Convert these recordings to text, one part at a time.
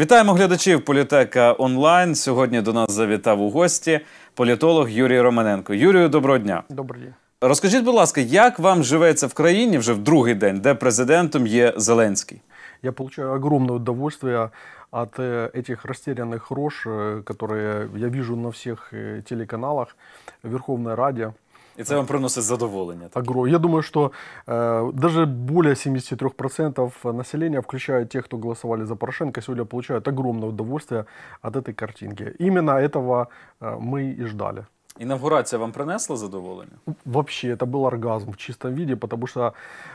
Вітаємо глядачів політека онлайн. Сьогодні до нас завітав у гості політолог Юрій Романенко. Юрію, доброго дня. Доброго дня. Розкажіть, будь ласка, як вам живеться в країні вже в другий день, де президентом є Зеленський? Я получаю огромне удовольствие от э, этих растерянных рож, э, которые я вижу на всех э, телеканалах, в Верховной Раде. И это вам приносит задоволення. Так? Я думаю, что э, даже более 73% населения, включая тех, кто голосовали за Порошенко, сегодня получают огромное удовольствие от этой картинки. Именно этого э, мы и ждали. Инаугурация вам принесла задоволение? Вообще, это был оргазм в чистом виде, потому что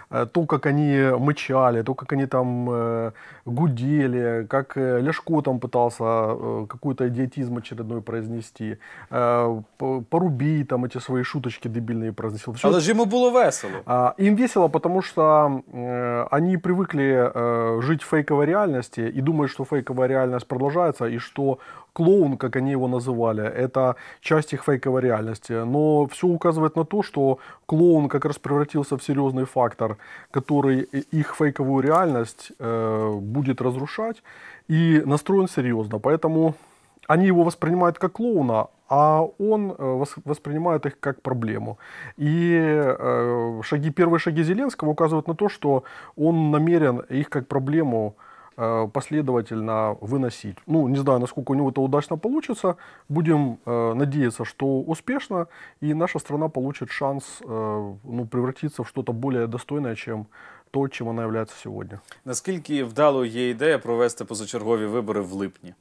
э, то, как они мычали, то, как они там э, гудели, как э, Ляшко там пытался э, какой-то идиотизм очередной произнести, э, Поруби там эти свои шуточки дебильные произносил. Все. Але ж ему было весело. Э, им весело, потому что э, они привыкли э, жить в фейковой реальности и думают, что фейковая реальность продолжается, и что клоун, как они его называли, это часть их фейковой реальности. Но все указывает на то, что клоун как раз превратился в серьезный фактор, который их фейковую реальность э, будет разрушать и настроен серьезно. Поэтому они его воспринимают как клоуна, а он э, воспринимает их как проблему. И э, шаги, первые шаги Зеленского указывают на то, что он намерен их как проблему Э, последовательно выносить. Ну, не знаю, насколько у него это удачно получится. Будем э, надеяться, что успешно, и наша страна получит шанс э, ну, превратиться в что-то более достойное, чем то, чим вона є сьогодні. Наскільки вдало є ідея провести позачергові вибори в липні?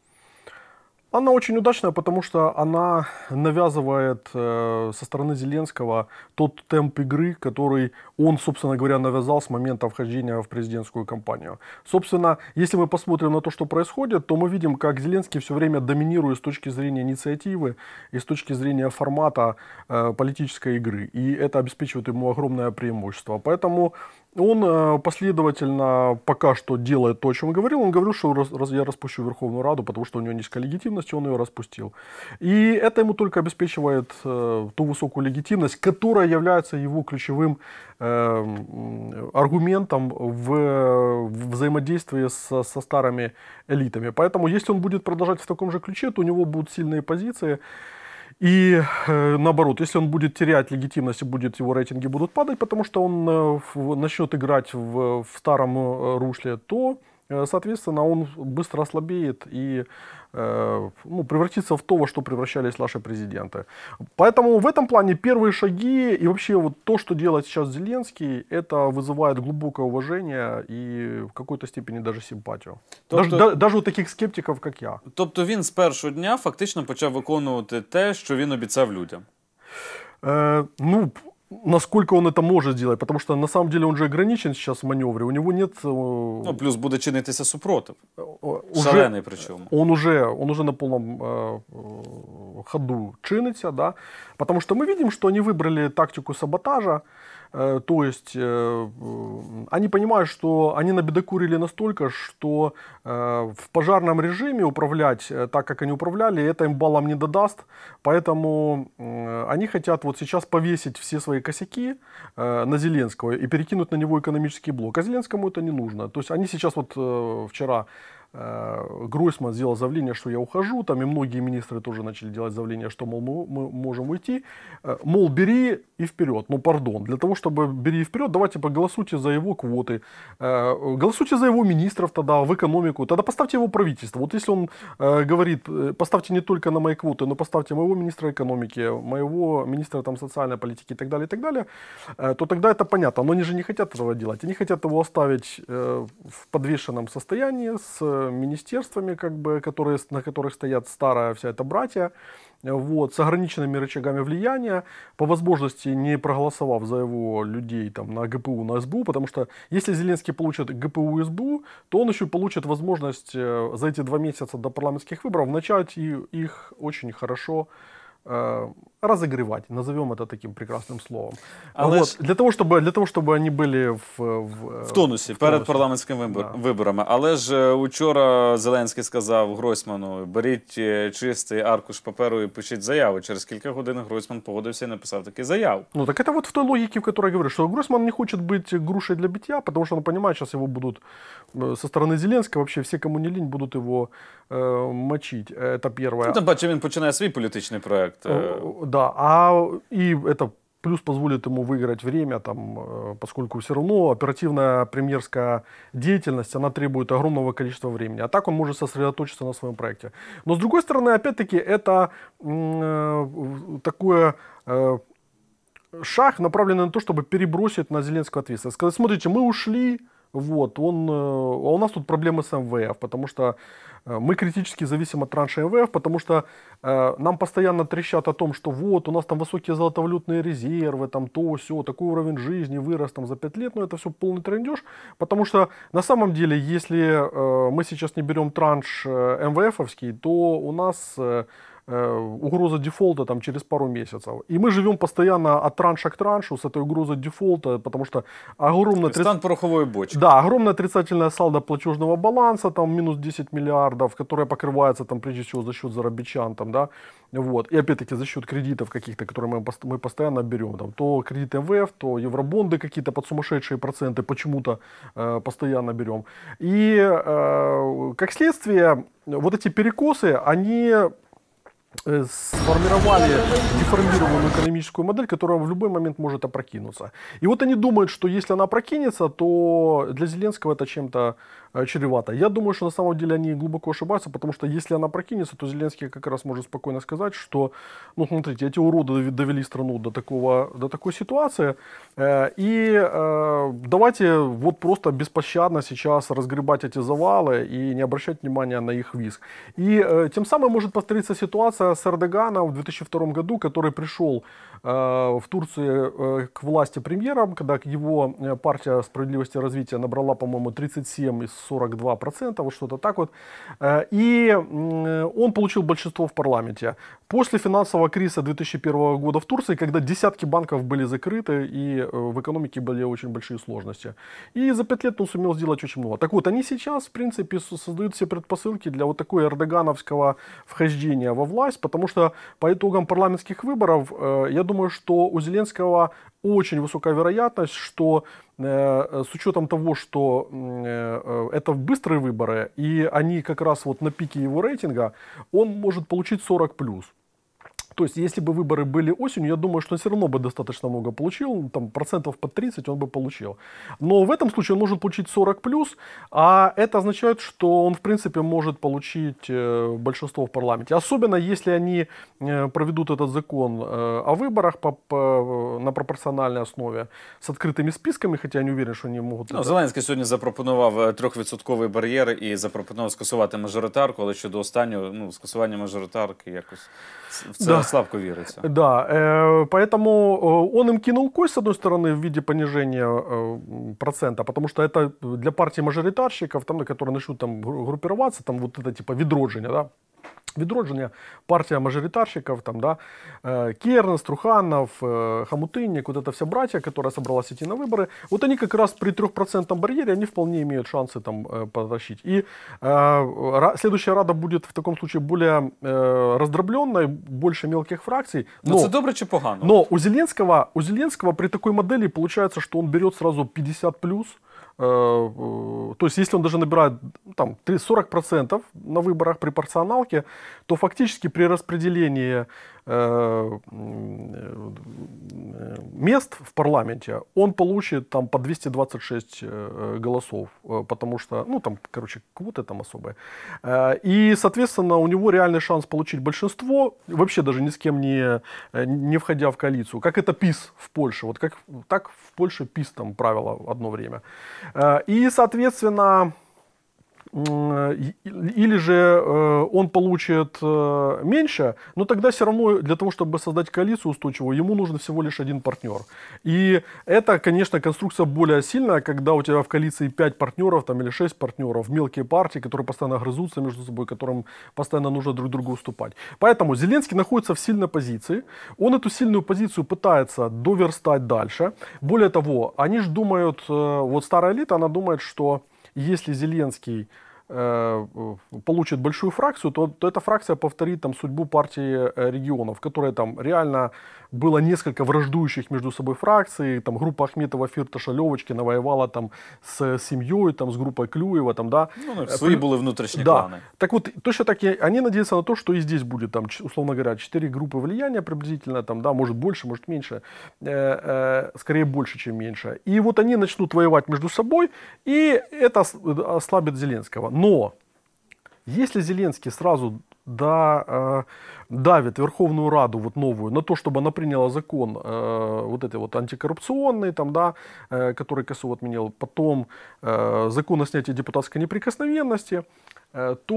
Она очень удачная, потому что она навязывает э, со стороны Зеленского тот темп игры, который он, собственно говоря, навязал с момента вхождения в президентскую кампанию. Собственно, если мы посмотрим на то, что происходит, то мы видим, как Зеленский все время доминирует с точки зрения инициативы и с точки зрения формата э, политической игры. И это обеспечивает ему огромное преимущество. Поэтому он э, последовательно пока что делает то, о чем говорил. Он говорил, что раз, я распущу Верховную Раду, потому что у него низкая легитимность, он ее распустил. И это ему только обеспечивает э, ту высокую легитимность, которая является его ключевым э, аргументом в, в взаимодействии со, со старыми элитами. Поэтому, если он будет продолжать в таком же ключе, то у него будут сильные позиции. И э, наоборот, если он будет терять легитимность, будет его рейтинги будут падать, потому что он э, начнет играть в, в старом э, русле, то Э, соответственно, он быстро ослабеет и э, ну, превратится в то, во что превращались наши президенты. Поэтому в этом плане первые шаги и вообще вот то, что делает сейчас Зеленский, это вызывает глубокое уважение и в какой-то степени даже симпатию, Тобто, даже, даже у таких скептиков, как я. Тобто он с первого дня фактично почав выполнять те, что він обіцяв людям. Е, ну, насколько он это может сделать, потому что на самом деле он же ограничен сейчас в маневре, у него нет... Э, ну, плюс буде чинитися супротив. Э, уже, Шалений причем. Он уже, он уже на полном э, э, ходу чинится, да, потому что мы видим, что они выбрали тактику саботажа, Э, то есть э, они понимают, что они набедокурили настолько, что э, в пожарном режиме управлять так, как они управляли, это им баллом не додаст. Поэтому они хотят вот сейчас повесить все свои косяки на Зеленского и перекинуть на него экономический блок. А Зеленскому это не нужно. То есть они сейчас вот вчера Э, Гройсман сделал заявление, что я ухожу, там и многие министры тоже начали делать заявление, что, мол, мы, мы можем уйти. Э, мол, бери и вперед. Ну, пардон, для того, чтобы бери и вперед, давайте проголосуйте за его квоты, э, голосуйте за его министров тогда, в экономику, тогда поставьте его правительство. Вот если он говорит, поставьте не только на мои квоты, но поставьте моего министра экономики, моего министра там социальной политики и так далее, и так далее, то тогда это понятно. Но они же не хотят этого делать. Они хотят его оставить в подвешенном состоянии с министерствами, как бы, которые, на которых стоят старая вся эта братья, вот, с ограниченными рычагами влияния, по возможности не проголосовав за его людей там, на ГПУ, на СБУ, потому что если Зеленский получит ГПУ и СБУ, то он еще получит возможность э, за эти два месяца до парламентских выборов начать их очень хорошо э, разогревать, назовем это таким прекрасним словом. А вот, ж... для, того, щоб, для того, щоб вони були в, в, э, в тонусі в перед тонусі. парламентськими вибор... да. виборами. Але ж е, учора Зеленський сказав Гройсману: беріть е, чистий аркуш паперу і пишіть заяву. Через кілька годин Гройсман погодився і написав таки заяву. Ну так це вот в той логіці, в якій я говорю, що Гройсман не хоче бути грушей для биття, тому що він розуміє, що зараз його будуть э, со сторони Зеленського, взагалі всі, кому не лінь, будуть його э, мочити. Це перше. Ну, тим паче він починає свій політичний проект. Э... Да. Да, а и это плюс позволит ему выиграть время, там, э, поскольку все равно оперативная премьерская деятельность, она требует огромного количества времени, а так он может сосредоточиться на своем проекте. Но с другой стороны, опять-таки, это э, такое э, шаг, направленный на то, чтобы перебросить на Зеленского ответственность. Сказать, смотрите, мы ушли, вот, он, э, а у нас тут проблемы с МВФ, потому что э, мы критически зависим от транша МВФ, потому что э, нам постоянно трещат о том, что вот у нас там высокие золотовалютные резервы, там то, все, такой уровень жизни вырос там за 5 лет, но ну, это все полный трендеж, потому что на самом деле, если э, мы сейчас не берем транш э, МВФовский, то у нас э, Э, угроза дефолта там через пару месяцев. И мы живем постоянно от транша к траншу с этой угрозой дефолта, потому что огромное... Стан отри... пороховой бочки. Да, огромное отрицательное салдо платежного баланса, там минус 10 миллиардов, которое покрывается там прежде всего за счет зарабичан, там, да, вот. И опять-таки за счет кредитов каких-то, которые мы, мы постоянно берем, там, то кредит МВФ, то евробонды какие-то под сумасшедшие проценты почему-то э, постоянно берем. И э, как следствие, вот эти перекосы, они Э, сформировали деформированную экономическую модель, которая в любой момент может опрокинуться. И вот они думают, что если она опрокинется, то для Зеленского это чем-то Э, чревато. Я думаю, что на самом деле они глубоко ошибаются, потому что если она прокинется, то Зеленский как раз может спокойно сказать, что, ну, смотрите, эти уроды довели страну до, такого, до такой ситуации, э, и э, давайте вот просто беспощадно сейчас разгребать эти завалы и не обращать внимания на их визг. И тем самым может повториться ситуация с Эрдоганом в 2002 году, который пришел в Турции к власти премьером, когда его партия справедливости и развития набрала, по-моему, 37 из 42%, вот что-то так вот. Э, и он получил большинство в парламенте. После финансового кризиса 2001 года в Турции, когда десятки банков были закрыты и э, в экономике были очень большие сложности. И за пять лет он сумел сделать очень много. Так вот, они сейчас, в принципе, создают все предпосылки для вот такой эрдогановского вхождения во власть, потому что по итогам парламентских выборов, э, я думаю, что у Зеленского очень высокая вероятность, что Э, э, с учетом того, что э, это быстрые выборы, и они как раз вот на пике его рейтинга, он может получить 40 плюс. То есть, если бы выборы были осенью, я думаю, что он все равно бы достаточно много получил, ну, там процентов под 30 он бы получил. Но в этом случае он может получить 40 плюс, а это означает, что он, в принципе, может получить э, большинство в парламенте. Особенно, если они э, проведут этот закон э, о выборах по, по, на пропорциональной основе с открытыми списками, хотя я не уверен, что они могут... Ну, это... Зеленський сьогодні запропонував трьохвідсотковий бар'єр і запропонував скасувати мажоритарку, але щодо останнього, ну, скасування мажоритарки якось... це... Да слабко верится. Да, э, поэтому э, он им кинул кость, с одной стороны, в виде понижения э, процента, потому что это для партии мажоритарщиков, там, на которые начнут там группироваться, там вот это типа ведроджение, да, відродження, партія мажоритарщиков, там, да, Керн, Струханов, Хамутынник, вот эта вся братья, которая собралась идти на выборы, вот они как раз при 3% барьере, они вполне имеют шансы там потащить. И э, следующая рада будет в таком случае более э, раздробленной, больше мелких фракций. Ну, но, но это добре чи плохо. Но у Зеленского, у Зеленского при такой модели получается, что он берет сразу 50+, плюс, Э, то есть если он даже набирает ну, там, 40% на выборах при порционалке, то фактически при распределении Э, э, мест в парламенте, он получит там по 226 э, голосов, потому что, ну, там, короче, квоты там особые. И, соответственно, у него реальный шанс получить большинство, вообще даже ни с кем не, не входя в коалицию, как это ПИС в Польше, вот как так в Польше ПИС там правило одно время. И, соответственно, Э, или же э, он получит э, меньше, но тогда все равно для того, чтобы создать коалицию устойчивую, ему нужен всего лишь один партнер. И это, конечно, конструкция более сильная, когда у тебя в коалиции 5 партнеров там, или 6 партнеров, мелкие партии, которые постоянно грызутся между собой, которым постоянно нужно друг другу уступать. Поэтому Зеленский находится в сильной позиции, он эту сильную позицию пытается доверстать дальше. Более того, они же думают, вот старая элита, она думает, что если Зеленский Э, получит большую фракцию, то, то эта фракция повторит там судьбу партии э, регионов, которая там реально было несколько враждующих между собой фракций, там группа Ахметова, Фирташа, Левочкина воевала там с э, семьей, там с группой Клюева, там, да. Ну, э, свои были внутренние да. кланы. Так вот, точно так и они надеются на то, что и здесь будет, там, условно говоря, четыре группы влияния приблизительно, там, да, может больше, может меньше, э, скорее больше, чем меньше. И вот они начнут воевать между собой, и это ослабит Зеленского. Но если Зеленский сразу да, э, давит Верховную Раду вот новую на то, чтобы она приняла закон э, вот эти вот антикоррупционный, там, да, э, который КСУ отменил, потом э, закон о снятии депутатской неприкосновенности, э, то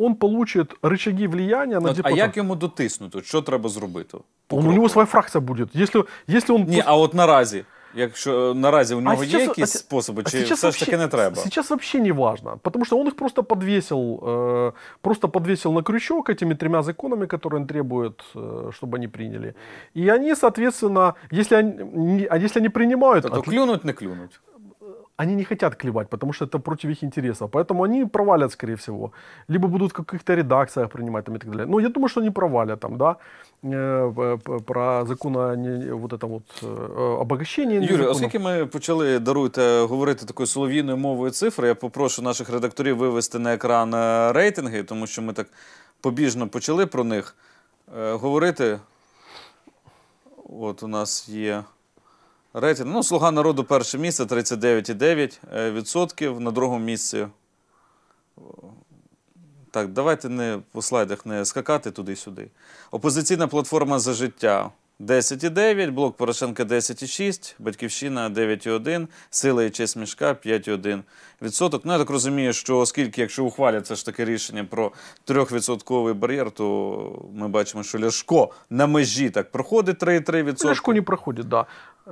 э, он получит рычаги влияния на депутатів. А як ему дотиснути? что треба зробити? Он, у него своя фракция будет если если он... не а вот на наразі. Якщо наразі у а нього а сейчас, є якісь а, способи, а чи все вообще, ж таки не треба? Сейчас вообще не важно, потому что он их просто подвесил, э, просто подвесил на крючок этими тремя законами, которые он требует, э, чтобы они приняли. И они, соответственно, если они, а если они принимают... А то, отли... то клюнуть, не клюнуть. они не хотят клевать, потому что это против их интересов. Поэтому они провалят, скорее всего. Либо будут в каких-то редакциях принимать там, и так далее. Но я думаю, что они провалят там, да, э, про закон о не, вот это вот э, обогащение. Юрій, оскільки ми почали даруйте говорити такою солов'їною мовою цифри, я попрошу наших редакторів вивести на екран е, рейтинги, тому що ми так побіжно почали про них е, говорити. От у нас є рейтинг. Ну, Слуга народу перше місце 39,9%. Е, на другому місці. Так, давайте не по слайдах не скакати туди-сюди. Опозиційна платформа за життя. 10,9, блок Порошенка 10,6, Батьківщина 9,1, сила і честь мішка 5,1 відсоток. Ну я так розумію, що оскільки, якщо ухвалять це ж таке рішення про 3% бар'єр, то ми бачимо, що Ляшко на межі так проходить 3,3%. відсотки. Ляшко не проходить, да.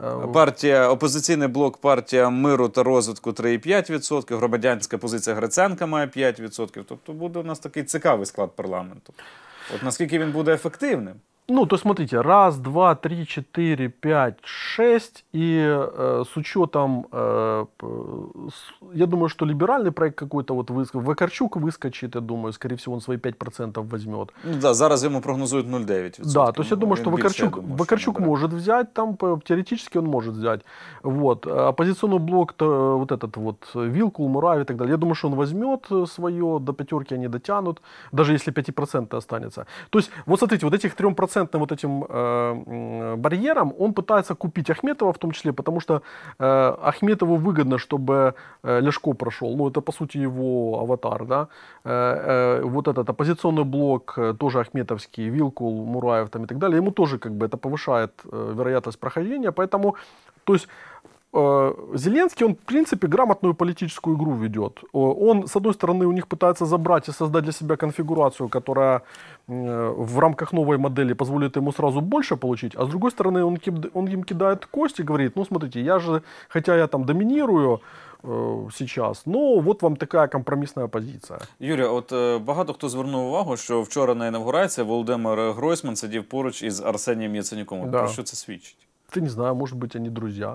Е, партія опозиційний блок, партія миру та розвитку 3,5%, Громадянська позиція Гриценка має 5%. Тобто буде у нас такий цікавий склад парламенту. От наскільки він буде ефективним? Ну, то смотрите, раз, два, три, четыре, пять, шесть, и э, с учетом, э, с, я думаю, что либеральный проект какой-то вот выск, Вакарчук выскочит, я думаю, скорее всего, он свои 5% возьмет. Ну да, зараз ему прогнозуют 0,9%. Да, то есть я ну, думаю, что Вакарчук, більше, думаю, Вакарчук набирает. может взять, там теоретически он может взять. Вот, э, оппозиционный блок, то, э, вот этот вот, Вилкул, Мурави и так далее, я думаю, что он возьмет э, свое, до пятерки они дотянут, даже если 5% останется. То есть, вот смотрите, вот этих 3% стопроцентным вот этим э, барьером он пытается купить Ахметова в том числе, потому что э, Ахметову выгодно, чтобы э, Ляшко прошел. Ну, это, по сути, его аватар, да. Э, э, вот этот оппозиционный блок, э, тоже Ахметовский, Вилкул, Мураев там и так далее, ему тоже как бы это повышает э, вероятность прохождения, поэтому, то есть Э, Зеленский, он, в принципе, грамотную политическую игру ведет. Э, он, с одной стороны, у них пытается забрать и создать для себя конфигурацию, которая э, в рамках новой модели позволит ему сразу больше получить, а с другой стороны, он, он им кидает кости, и говорит, ну, смотрите, я же, хотя я там доминирую, Сейчас, ну от вам така компромісна позиція, Юрія. От багато хто звернув увагу, що вчора на інавгурації Володимир Гройсман сидів поруч із Арсенієм Яценюком. Да. Про що це свідчить? Ти не знаю, може бути, вони друзі.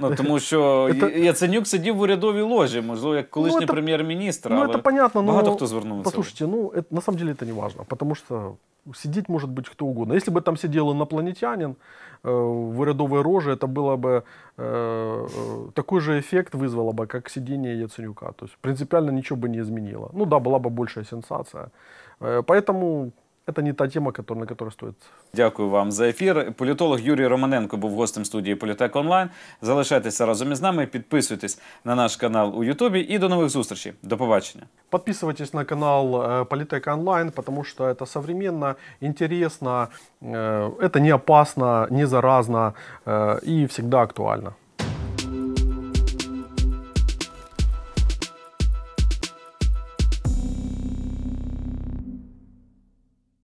Ну тому що это... Яценюк сидів в урядовій ложі, можливо, як колишній ну, это... прем'єр-міністр. Ну, але понятно, ну, багато но... хто звернувся. Послушайте, ну это, на самом деле это не важно, потому что сидеть может быть кто угодно. Если бы там сидел инопланетянин э, в урядовой роже, это было бы э, э, такой же эффект вызвало бы, как сидение Яценюка. То есть принципиально ничего бы не изменило. Ну да, была бы большая сенсация. Э, поэтому Это не та тема, на которой стоит. Дякую вам за ефір. Політолог Юрій Романенко був гостем студії Політек Онлайн. Залишайтеся разом із нами, підписуйтесь на наш канал у Ютубі і до нових зустрічей. До побачення. Подписывайтесь на канал э, Політек Онлайн, потому что это современно, интересно, це э, не опасно, не заразно і э, всегда актуально.